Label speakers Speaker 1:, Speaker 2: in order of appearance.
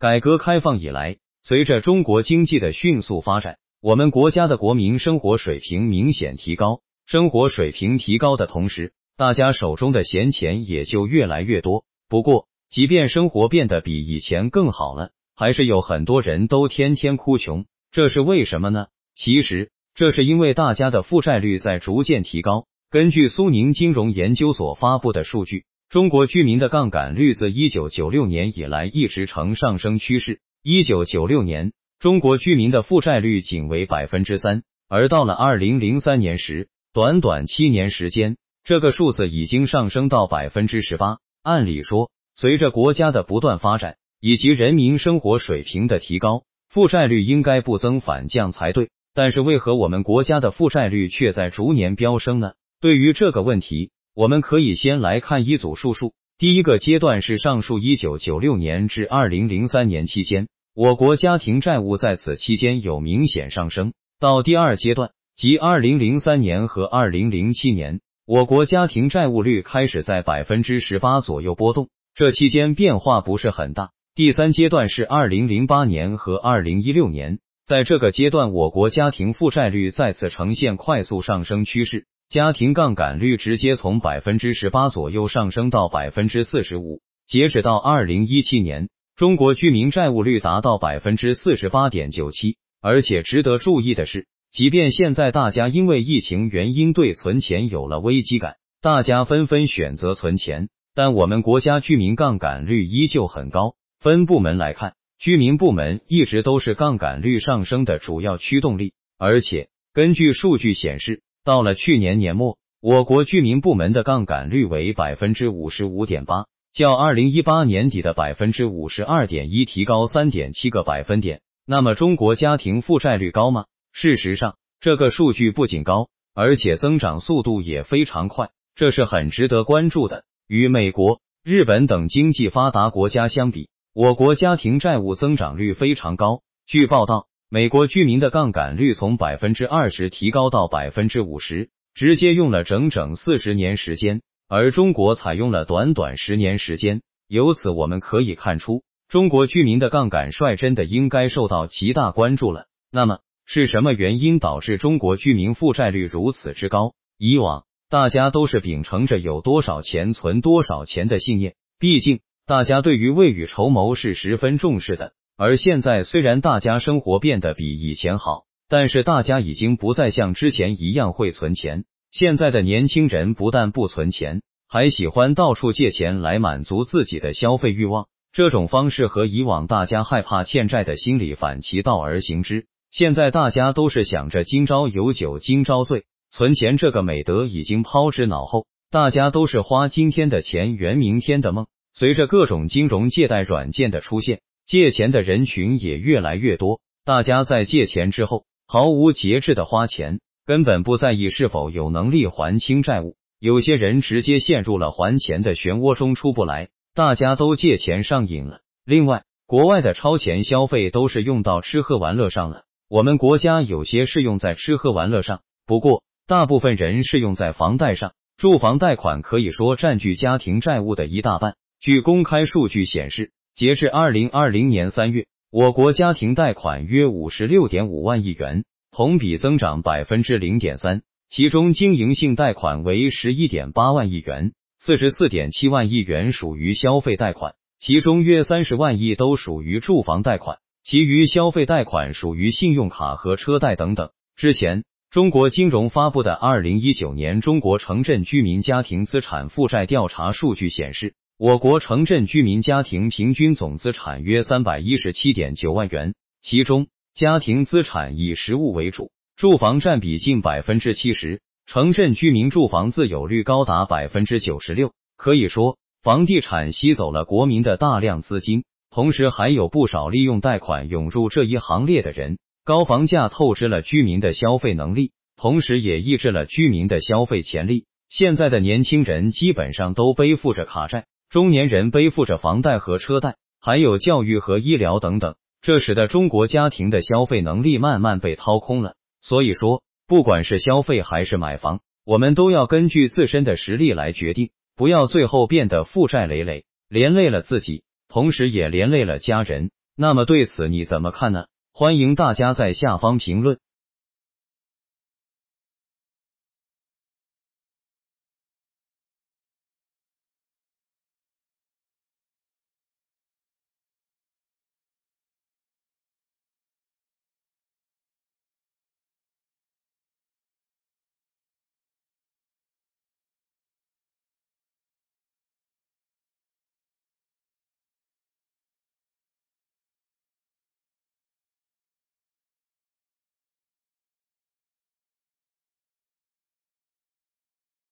Speaker 1: 改革开放以来，随着中国经济的迅速发展，我们国家的国民生活水平明显提高。生活水平提高的同时，大家手中的闲钱也就越来越多。不过，即便生活变得比以前更好了，还是有很多人都天天哭穷，这是为什么呢？其实，这是因为大家的负债率在逐渐提高。根据苏宁金融研究所发布的数据。中国居民的杠杆率自一九九六年以来一直呈上升趋势。一九九六年，中国居民的负债率仅为百分之三，而到了二零零三年时，短短七年时间，这个数字已经上升到百分之十八。按理说，随着国家的不断发展以及人民生活水平的提高，负债率应该不增反降才对。但是，为何我们国家的负债率却在逐年飙升呢？对于这个问题，我们可以先来看一组数数。第一个阶段是上述一九九六年至二零零三年期间，我国家庭债务在此期间有明显上升。到第二阶段，即二零零三年和二零零七年，我国家庭债务率开始在百分之十八左右波动，这期间变化不是很大。第三阶段是二零零八年和二零一六年，在这个阶段，我国家庭负债率再次呈现快速上升趋势。家庭杠杆率直接从百分之十八左右上升到百分之四十五。截止到二零一七年，中国居民债务率达到百分之四十八点九七。而且值得注意的是，即便现在大家因为疫情原因对存钱有了危机感，大家纷纷选择存钱，但我们国家居民杠杆率依旧很高。分部门来看，居民部门一直都是杠杆率上升的主要驱动力。而且根据数据显示。到了去年年末，我国居民部门的杠杆率为百分之五十五点八，较二零一八年底的百分之五十二点一提高三点七个百分点。那么中国家庭负债率高吗？事实上，这个数据不仅高，而且增长速度也非常快，这是很值得关注的。与美国、日本等经济发达国家相比，我国家庭债务增长率非常高。据报道。美国居民的杠杆率从百分之二十提高到百分之五十，直接用了整整四十年时间，而中国采用了短短十年时间。由此我们可以看出，中国居民的杠杆率真的应该受到极大关注了。那么，是什么原因导致中国居民负债率如此之高？以往大家都是秉承着有多少钱存多少钱的信念，毕竟大家对于未雨绸缪是十分重视的。而现在，虽然大家生活变得比以前好，但是大家已经不再像之前一样会存钱。现在的年轻人不但不存钱，还喜欢到处借钱来满足自己的消费欲望。这种方式和以往大家害怕欠债的心理反其道而行之。现在大家都是想着今朝有酒今朝醉，存钱这个美德已经抛之脑后，大家都是花今天的钱圆明天的梦。随着各种金融借贷软件的出现。借钱的人群也越来越多，大家在借钱之后毫无节制的花钱，根本不在意是否有能力还清债务。有些人直接陷入了还钱的漩涡中出不来，大家都借钱上瘾了。另外，国外的超前消费都是用到吃喝玩乐上了，我们国家有些是用在吃喝玩乐上，不过大部分人是用在房贷上。住房贷款可以说占据家庭债务的一大半。据公开数据显示。截至二零二零年三月，我国家庭贷款约五十六点五万亿元，同比增长百分之零点三。其中，经营性贷款为十一点八万亿元，四十四点七万亿元属于消费贷款，其中约三十万亿都属于住房贷款，其余消费贷款属于信用卡和车贷等等。之前，中国金融发布的二零一九年中国城镇居民家庭资产负债调查数据显示。我国城镇居民家庭平均总资产约三百一十七点九万元，其中家庭资产以实物为主，住房占比近百分之七十，城镇居民住房自有率高达百分之九十六。可以说，房地产吸走了国民的大量资金，同时还有不少利用贷款涌入这一行列的人。高房价透支了居民的消费能力，同时也抑制了居民的消费潜力。现在的年轻人基本上都背负着卡债。中年人背负着房贷和车贷，还有教育和医疗等等，这使得中国家庭的消费能力慢慢被掏空了。所以说，不管是消费还是买房，我们都要根据自身的实力来决定，不要最后变得负债累累，连累了自己，同时也连累了家人。那么对此你怎么看呢？欢迎大家在下方评论。